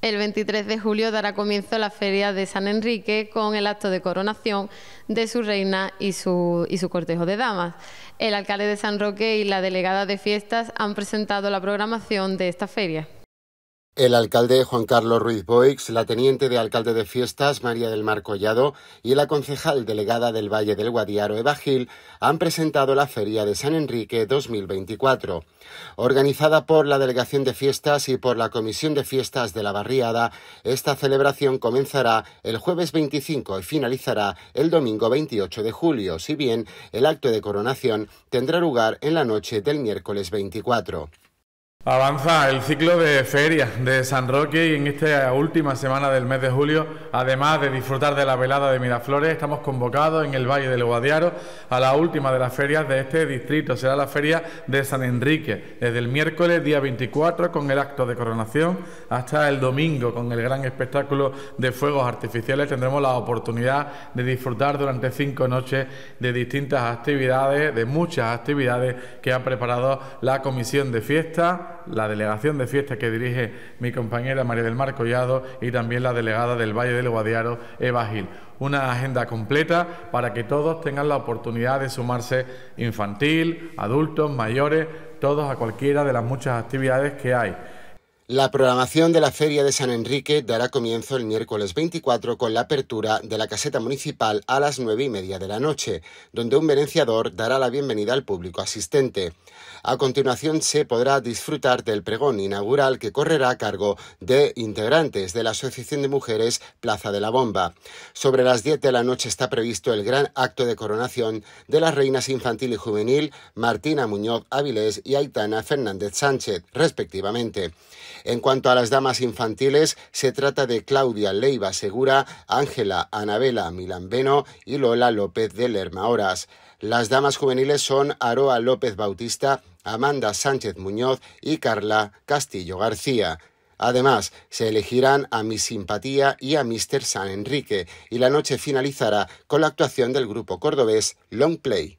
El 23 de julio dará comienzo la Feria de San Enrique con el acto de coronación de su reina y su, y su, cortejo de damas. El alcalde de San Roque y la delegada de fiestas han presentado la programación de esta feria el alcalde Juan Carlos Ruiz Boix, la teniente de alcalde de Fiestas María del Mar Collado y la concejal delegada del Valle del Guadiaro Eva Gil han presentado la Feria de San Enrique 2024. Organizada por la Delegación de Fiestas y por la Comisión de Fiestas de la Barriada, esta celebración comenzará el jueves 25 y finalizará el domingo 28 de julio, si bien el acto de coronación tendrá lugar en la noche del miércoles 24. Avanza el ciclo de ferias de San Roque y en esta última semana del mes de julio, además de disfrutar de la velada de Miraflores, estamos convocados en el Valle del Guadiaro a la última de las ferias de este distrito. Será la feria de San Enrique, desde el miércoles día 24 con el acto de coronación hasta el domingo con el gran espectáculo de fuegos artificiales. Tendremos la oportunidad de disfrutar durante cinco noches de distintas actividades, de muchas actividades que ha preparado la Comisión de Fiesta la delegación de fiesta que dirige mi compañera María del Mar Collado y también la delegada del Valle del Guadiaro, Eva Gil. Una agenda completa para que todos tengan la oportunidad de sumarse infantil, adultos, mayores, todos a cualquiera de las muchas actividades que hay. La programación de la Feria de San Enrique dará comienzo el miércoles 24 con la apertura de la caseta municipal a las nueve y media de la noche, donde un venenciador dará la bienvenida al público asistente. A continuación se podrá disfrutar del pregón inaugural que correrá a cargo de integrantes de la Asociación de Mujeres Plaza de la Bomba. Sobre las 10 de la noche está previsto el gran acto de coronación de las reinas infantil y juvenil Martina Muñoz Avilés y Aitana Fernández Sánchez, respectivamente. En cuanto a las damas infantiles, se trata de Claudia Leiva Segura, Ángela Anabela Milambeno y Lola López de Lerma Horas. Las damas juveniles son Aroa López Bautista, Amanda Sánchez Muñoz y Carla Castillo García. Además, se elegirán a Mi Simpatía y a Mr. San Enrique, y la noche finalizará con la actuación del grupo cordobés Long Play.